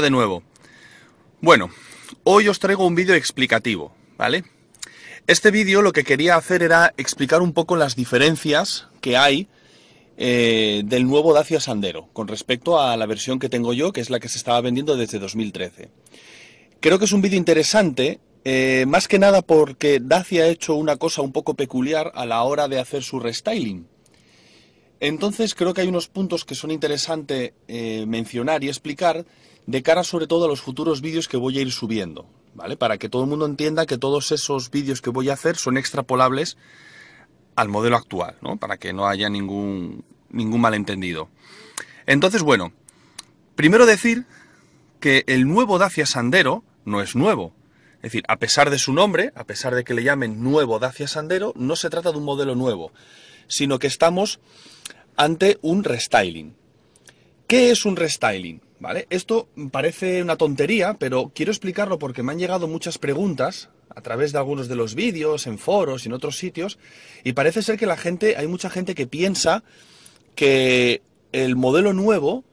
de nuevo. Bueno, hoy os traigo un vídeo explicativo, ¿vale? Este vídeo lo que quería hacer era explicar un poco las diferencias que hay eh, del nuevo Dacia Sandero con respecto a la versión que tengo yo, que es la que se estaba vendiendo desde 2013. Creo que es un vídeo interesante, eh, más que nada porque Dacia ha hecho una cosa un poco peculiar a la hora de hacer su restyling. Entonces creo que hay unos puntos que son interesantes eh, mencionar y explicar de cara sobre todo a los futuros vídeos que voy a ir subiendo, ¿vale? Para que todo el mundo entienda que todos esos vídeos que voy a hacer son extrapolables al modelo actual, ¿no? Para que no haya ningún, ningún malentendido. Entonces, bueno, primero decir que el nuevo Dacia Sandero no es nuevo. Es decir, a pesar de su nombre, a pesar de que le llamen nuevo Dacia Sandero, no se trata de un modelo nuevo, sino que estamos ante un restyling. ¿Qué es un restyling? ¿Vale? Esto parece una tontería, pero quiero explicarlo porque me han llegado muchas preguntas a través de algunos de los vídeos, en foros y en otros sitios, y parece ser que la gente, hay mucha gente que piensa que el modelo nuevo,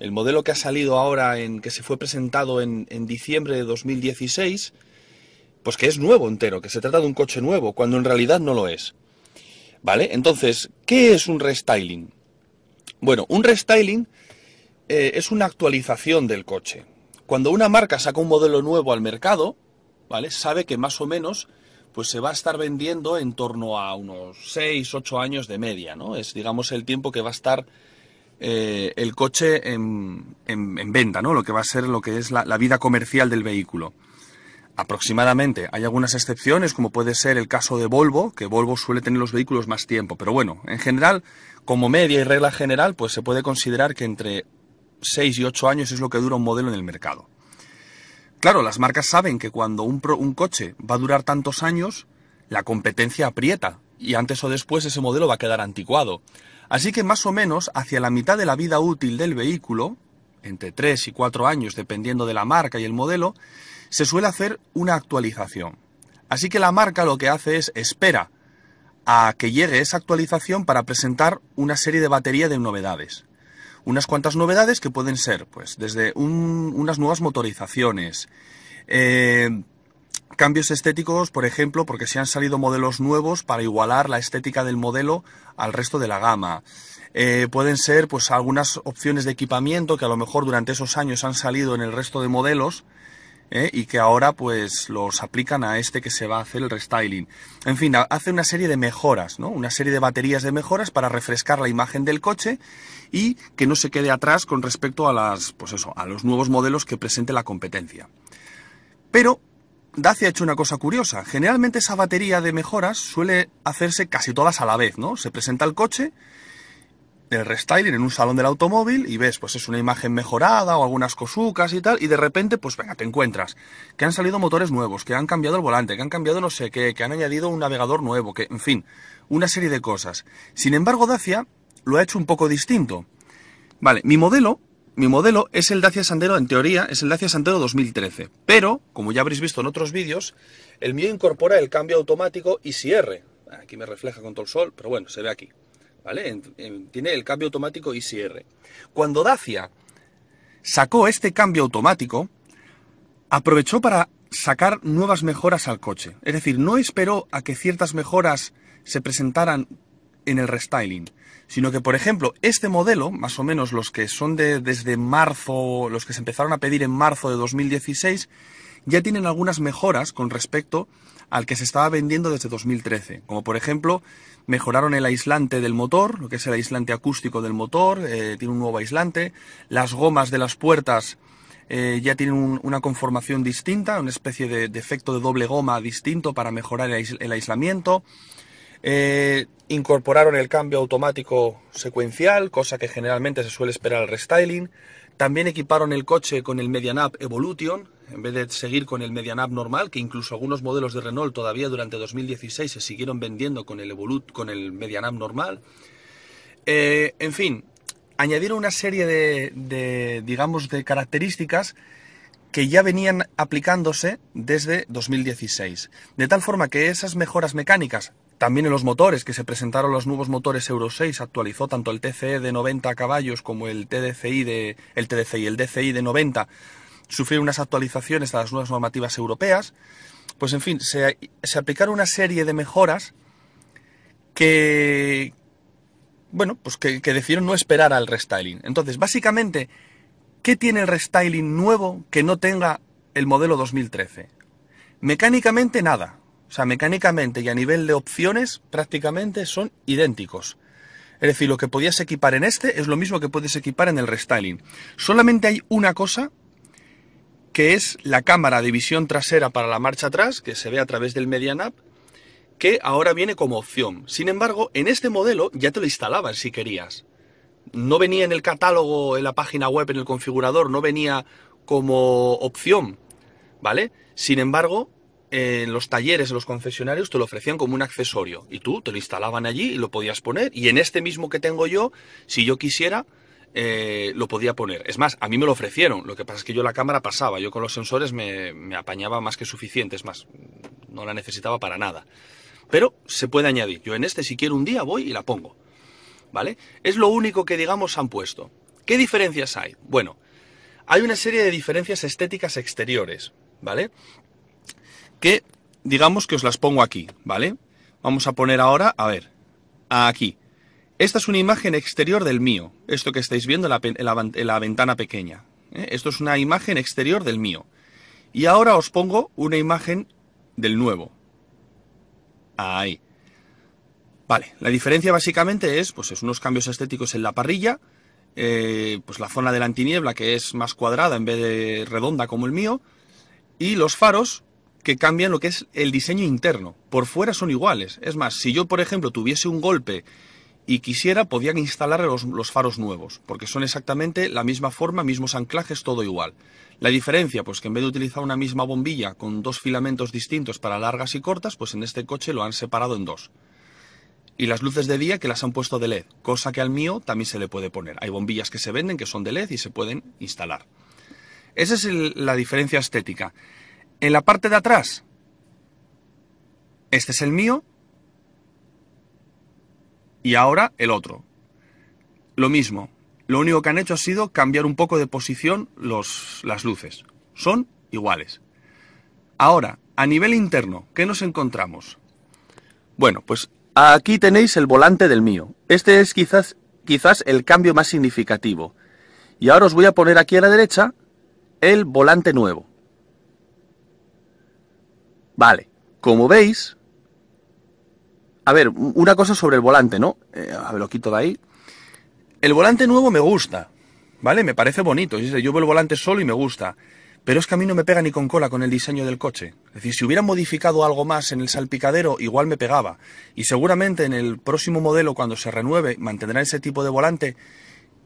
el modelo que ha salido ahora, en que se fue presentado en diciembre de 2016, pues que es nuevo entero, que se trata de un coche nuevo, cuando en realidad no lo es. ¿Vale? Entonces, ¿qué es un restyling? Bueno, un restyling eh, es una actualización del coche. Cuando una marca saca un modelo nuevo al mercado, ¿vale? Sabe que más o menos pues se va a estar vendiendo en torno a unos 6, 8 años de media, ¿no? Es, digamos, el tiempo que va a estar eh, el coche en, en, venta, ¿no? Lo que va a ser lo que es la vida comercial del vehículo aproximadamente. Hay algunas excepciones, como puede ser el caso de Volvo, que Volvo suele tener los vehículos más tiempo. Pero bueno, en general, como media y regla general, pues se puede considerar que entre 6 y 8 años es lo que dura un modelo en el mercado. Claro, las marcas saben que cuando un, un coche va a durar tantos años, la competencia aprieta y antes o después ese modelo va a quedar anticuado. Así que más o menos hacia la mitad de la vida útil del vehículo, entre 3 y 4 años dependiendo de la marca y el modelo, se suele hacer una actualización. Así que la marca lo que hace es espera a que llegue esa actualización para presentar una serie de batería de novedades. Unas cuantas novedades que pueden ser, pues, desde unas nuevas motorizaciones, eh, cambios estéticos, por ejemplo, porque se han salido modelos nuevos para igualar la estética del modelo al resto de la gama. Eh, pueden ser, pues, algunas opciones de equipamiento que a lo mejor durante esos años han salido en el resto de modelos ¿eh? y que ahora pues los aplican a este que se va a hacer el restyling. En fin, hace una serie de mejoras, ¿no? Una serie de baterías de mejoras para refrescar la imagen del coche y que no se quede atrás con respecto a las, pues eso, a los nuevos modelos que presente la competencia. Pero Dacia ha hecho una cosa curiosa. Generalmente esa batería de mejoras suele hacerse casi todas a la vez, ¿no? Se presenta el coche el restyling en un salón del automóvil y ves, pues es una imagen mejorada o algunas cosucas y tal, y de repente, pues venga, te encuentras que han salido motores nuevos, que han cambiado el volante, que han cambiado no sé qué, que han añadido un navegador nuevo, que, en fin, una serie de cosas. Sin embargo, Dacia lo ha hecho un poco distinto. Vale, mi modelo, mi modelo es el Dacia Sandero, en teoría, es el Dacia Sandero 2013, pero, como ya habréis visto en otros vídeos, el mío incorpora el cambio automático cierre Aquí me refleja con todo el sol, pero bueno, se ve aquí. Tiene el cambio automático ICR. Cuando Dacia sacó este cambio automático, aprovechó para sacar nuevas mejoras al coche. Es decir, no esperó a que ciertas mejoras se presentaran en el restyling, sino que, por ejemplo, este modelo, más o menos los que son de, desde marzo, los que se empezaron a pedir en marzo de 2016, ya tienen algunas mejoras con respecto al que se estaba vendiendo desde 2013, como por ejemplo mejoraron el aislante del motor, lo que es el aislante acústico del motor, eh, tiene un nuevo aislante, las gomas de las puertas eh, ya tienen una conformación distinta, una especie de, efecto de doble goma distinto para mejorar el, aislamiento. Eh, incorporaron el cambio automático secuencial, cosa que generalmente se suele esperar al restyling. También equiparon el coche con el Medianap Evolution, en vez de seguir con el Medianap normal, que incluso algunos modelos de Renault todavía durante 2016 se siguieron vendiendo con el, con el Medianap normal. Eh, en fin, añadieron una serie de, digamos, de características que ya venían aplicándose desde 2016. De tal forma que esas mejoras mecánicas también en los motores, que se presentaron los nuevos motores Euro 6, actualizó tanto el TCE de 90 caballos como el TDCI de el TDCI, el DCI de 90, sufrieron unas actualizaciones a las nuevas normativas europeas. Pues en fin, se, aplicaron una serie de mejoras que bueno, pues que, que decidieron no esperar al restyling. Entonces, básicamente, ¿qué tiene el restyling nuevo que no tenga el modelo 2013? Mecánicamente nada. O sea, mecánicamente y a nivel de opciones prácticamente son idénticos. Es decir, lo que podías equipar en este es lo mismo que puedes equipar en el restyling. Solamente hay una cosa que es la cámara de visión trasera para la marcha atrás, que se ve a través del medianap que ahora viene como opción. Sin embargo, en este modelo ya te lo instalaban si querías. No venía en el catálogo, en la página web, en el configurador, no venía como opción, ¿vale? Sin embargo, en los talleres, en los concesionarios, te lo ofrecían como un accesorio. Y tú te lo instalaban allí y lo podías poner. Y en este mismo que tengo yo, si yo quisiera, eh, lo podía poner. Es más, a mí me lo ofrecieron. Lo que pasa es que yo la cámara pasaba. Yo con los sensores me, me apañaba más que suficiente. Es más, no la necesitaba para nada. Pero se puede añadir. Yo en este, si quiero un día, voy y la pongo. ¿Vale? Es lo único que, digamos, han puesto. ¿Qué diferencias hay? Bueno, hay una serie de diferencias estéticas exteriores. ¿Vale? que digamos que os las pongo aquí, ¿vale? Vamos a poner ahora, a ver, aquí. Esta es una imagen exterior del mío, esto que estáis viendo en la, ventana pequeña. ¿eh? Esto es una imagen exterior del mío. Y ahora os pongo una imagen del nuevo. Ahí. Vale, la diferencia básicamente es, pues es unos cambios estéticos en la parrilla, eh, pues la zona de la antiniebla que es más cuadrada en vez de redonda como el mío, y los faros, que cambian lo que es el diseño interno. Por fuera son iguales. Es más, si yo, por ejemplo, tuviese un golpe y quisiera, podían instalar los, faros nuevos, porque son exactamente la misma forma, mismos anclajes, todo igual. La diferencia, pues que en vez de utilizar una misma bombilla con dos filamentos distintos para largas y cortas, pues en este coche lo han separado en dos. Y las luces de día que las han puesto de LED, cosa que al mío también se le puede poner. Hay bombillas que se venden que son de LED y se pueden instalar. Esa es la diferencia estética en la parte de atrás. Este es el mío y ahora el otro. Lo mismo, lo único que han hecho ha sido cambiar un poco de posición los, las luces. Son iguales. Ahora, a nivel interno, ¿qué nos encontramos? Bueno, pues aquí tenéis el volante del mío. Este es quizás, quizás el cambio más significativo. Y ahora os voy a poner aquí a la derecha el volante nuevo. Vale, como veis, a ver, una cosa sobre el volante, ¿no? Eh, a ver, lo quito de ahí. El volante nuevo me gusta, ¿vale? Me parece bonito. Yo veo el volante solo y me gusta. Pero es que a mí no me pega ni con cola con el diseño del coche. Es decir, si hubieran modificado algo más en el salpicadero, igual me pegaba. Y seguramente en el próximo modelo, cuando se renueve, mantendrá ese tipo de volante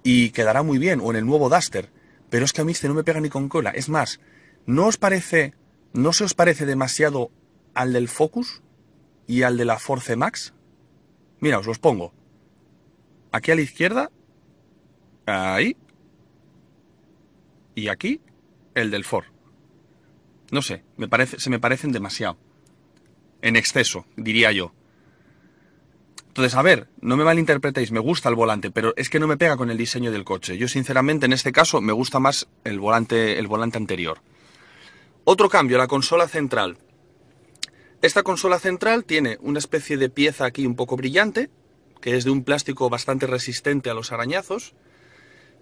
y quedará muy bien. O en el nuevo Duster. Pero es que a mí este no me pega ni con cola. Es más, ¿no os parece ¿no se os parece demasiado al del Focus y al de la Force Max? Mira, os los pongo. Aquí a la izquierda, ahí, y aquí el del Ford. No sé, me parece, se me parecen demasiado. En exceso, diría yo. Entonces, a ver, no me malinterpretéis, me gusta el volante, pero es que no me pega con el diseño del coche. Yo, sinceramente, en este caso, me gusta más el volante, el volante anterior. Otro cambio, la consola central. Esta consola central tiene una especie de pieza aquí un poco brillante, que es de un plástico bastante resistente a los arañazos,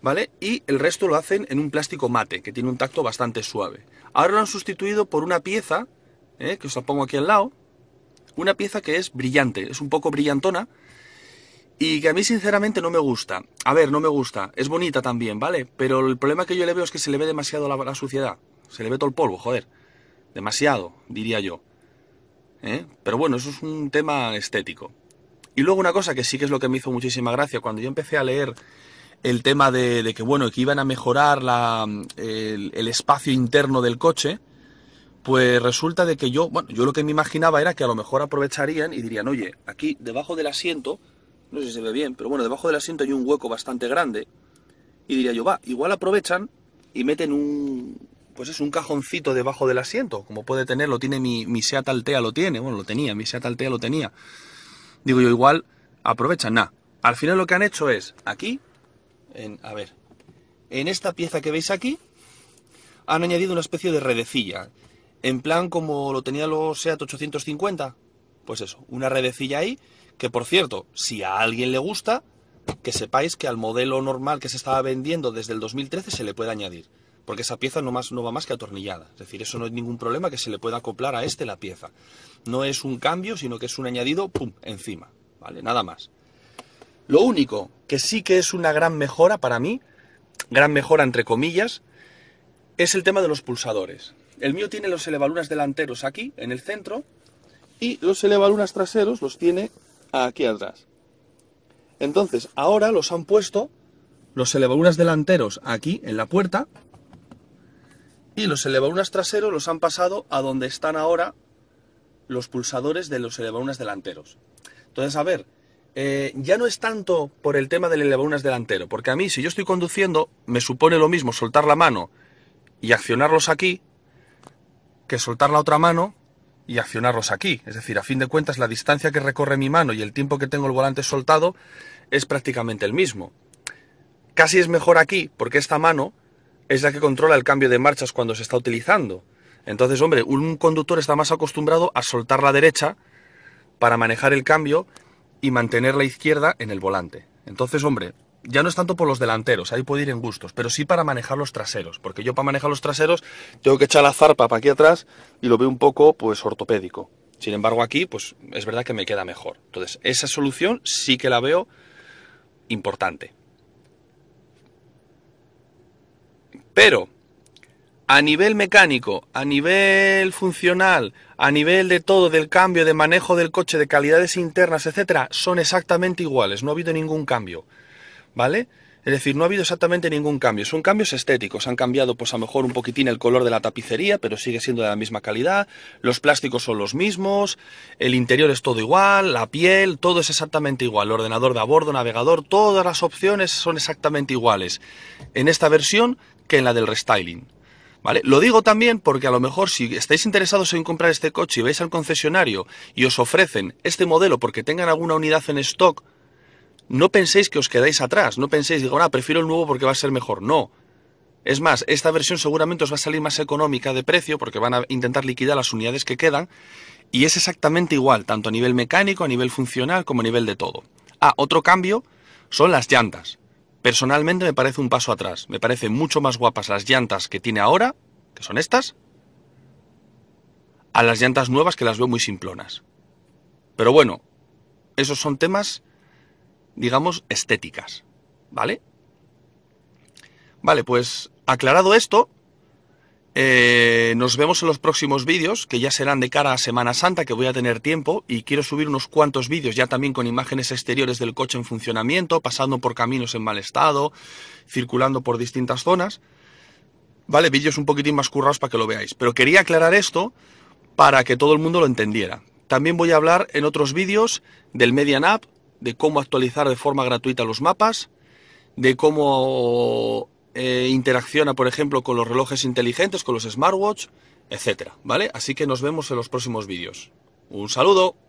¿vale? Y el resto lo hacen en un plástico mate, que tiene un tacto bastante suave. Ahora lo han sustituido por una pieza, ¿eh? que os la pongo aquí al lado, una pieza que es brillante, es un poco brillantona, y que a mí sinceramente no me gusta. A ver, no me gusta, es bonita también, ¿vale? Pero el problema que yo le veo es que se le ve demasiado la suciedad. Se le ve todo el polvo, joder. Demasiado, diría yo. ¿Eh? Pero bueno, eso es un tema estético. Y luego una cosa que sí que es lo que me hizo muchísima gracia, cuando yo empecé a leer el tema de, que, bueno, que iban a mejorar la, el, el, espacio interno del coche, pues resulta de que yo, bueno, yo lo que me imaginaba era que a lo mejor aprovecharían y dirían, oye, aquí debajo del asiento, no sé si se ve bien, pero bueno, debajo del asiento hay un hueco bastante grande, y diría yo, va, igual aprovechan y meten un, pues es un cajoncito debajo del asiento, como puede tener, lo tiene mi, mi Seat Altea, lo tiene, bueno, lo tenía, mi Seat Altea lo tenía. Digo yo, igual aprovechan, nada. Al final lo que han hecho es, aquí, en, a ver, en esta pieza que veis aquí, han añadido una especie de redecilla, en plan como lo tenía los Seat 850, pues eso, una redecilla ahí, que por cierto, si a alguien le gusta, que sepáis que al modelo normal que se estaba vendiendo desde el 2013 se le puede añadir porque esa pieza no, más, va más que atornillada. Es decir, eso no es ningún problema que se le pueda acoplar a este la pieza. No es un cambio, sino que es un añadido, ¡pum!, encima. ¿Vale? Nada más. Lo único que sí que es una gran mejora para mí, gran mejora entre comillas, es el tema de los pulsadores. El mío tiene los elevaduras delanteros aquí, en el centro, y los elevaduras traseros los tiene aquí atrás. Entonces, ahora los han puesto los elevaduras delanteros aquí en la puerta y los elevaunas traseros los han pasado a donde están ahora los pulsadores de los elevaunas delanteros. Entonces, a ver, eh, ya no es tanto por el tema del elevaunas delantero, porque a mí, si yo estoy conduciendo, me supone lo mismo soltar la mano y accionarlos aquí que soltar la otra mano y accionarlos aquí. Es decir, a fin de cuentas, la distancia que recorre mi mano y el tiempo que tengo el volante soltado es prácticamente el mismo. Casi es mejor aquí, porque esta mano es la que controla el cambio de marchas cuando se está utilizando. Entonces, hombre, un conductor está más acostumbrado a soltar la derecha para manejar el cambio y mantener la izquierda en el volante. Entonces, hombre, ya no es tanto por los delanteros, ahí puede ir en gustos, pero sí para manejar los traseros, porque yo para manejar los traseros tengo que echar la zarpa para aquí atrás y lo veo un poco pues ortopédico. Sin embargo, aquí pues es verdad que me queda mejor. Entonces, esa solución sí que la veo importante. Pero a nivel mecánico, a nivel funcional, a nivel de todo, del cambio, de manejo del coche, de calidades internas, etcétera, son exactamente iguales, no ha habido ningún cambio. ¿Vale? Es decir, no ha habido exactamente ningún cambio, son cambios estéticos, han cambiado pues a lo mejor un poquitín el color de la tapicería, pero sigue siendo de la misma calidad, los plásticos son los mismos, el interior es todo igual, la piel, todo es exactamente igual, el ordenador de a bordo, navegador, todas las opciones son exactamente iguales. En esta versión que en la del restyling. ¿Vale? Lo digo también porque a lo mejor si estáis interesados en comprar este coche y vais al concesionario y os ofrecen este modelo porque tengan alguna unidad en stock, no penséis que os quedáis atrás, no penséis, digo, ah, prefiero el nuevo porque va a ser mejor. No. Es más, esta versión seguramente os va a salir más económica de precio porque van a intentar liquidar las unidades que quedan y es exactamente igual, tanto a nivel mecánico, a nivel funcional como a nivel de todo. Ah, otro cambio son las llantas. Personalmente me parece un paso atrás. Me parecen mucho más guapas las llantas que tiene ahora, que son estas, a las llantas nuevas que las veo muy simplonas. Pero bueno, esos son temas, digamos, estéticas. ¿Vale? Vale, pues aclarado esto, eh, nos vemos en los próximos vídeos, que ya serán de cara a Semana Santa, que voy a tener tiempo, y quiero subir unos cuantos vídeos ya también con imágenes exteriores del coche en funcionamiento, pasando por caminos en mal estado, circulando por distintas zonas. Vale, vídeos un poquitín más currados para que lo veáis. Pero quería aclarar esto para que todo el mundo lo entendiera. También voy a hablar en otros vídeos del Median App, de cómo actualizar de forma gratuita los mapas, de cómo eh, interacciona, por ejemplo, con los relojes inteligentes, con los smartwatch, etcétera, ¿vale? Así que nos vemos en los próximos vídeos. Un saludo.